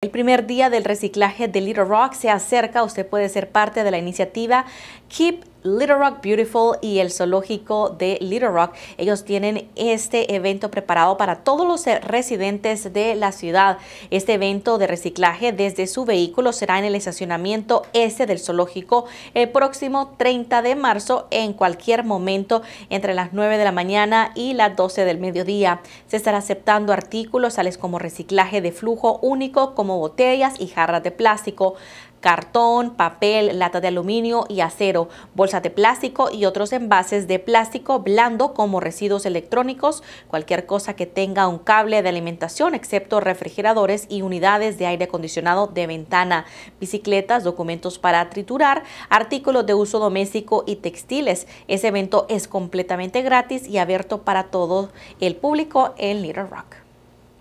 El primer día del reciclaje de Little Rock se acerca, usted puede ser parte de la iniciativa Keep Little Rock Beautiful y el zoológico de Little Rock. Ellos tienen este evento preparado para todos los residentes de la ciudad. Este evento de reciclaje desde su vehículo será en el estacionamiento S este del zoológico el eh, próximo 30 de marzo en cualquier momento entre las 9 de la mañana y las 12 del mediodía. Se estará aceptando artículos tales como reciclaje de flujo único como botellas y jarras de plástico cartón, papel, lata de aluminio y acero, bolsas de plástico y otros envases de plástico blando como residuos electrónicos, cualquier cosa que tenga un cable de alimentación excepto refrigeradores y unidades de aire acondicionado de ventana, bicicletas, documentos para triturar, artículos de uso doméstico y textiles. Ese evento es completamente gratis y abierto para todo el público en Little Rock.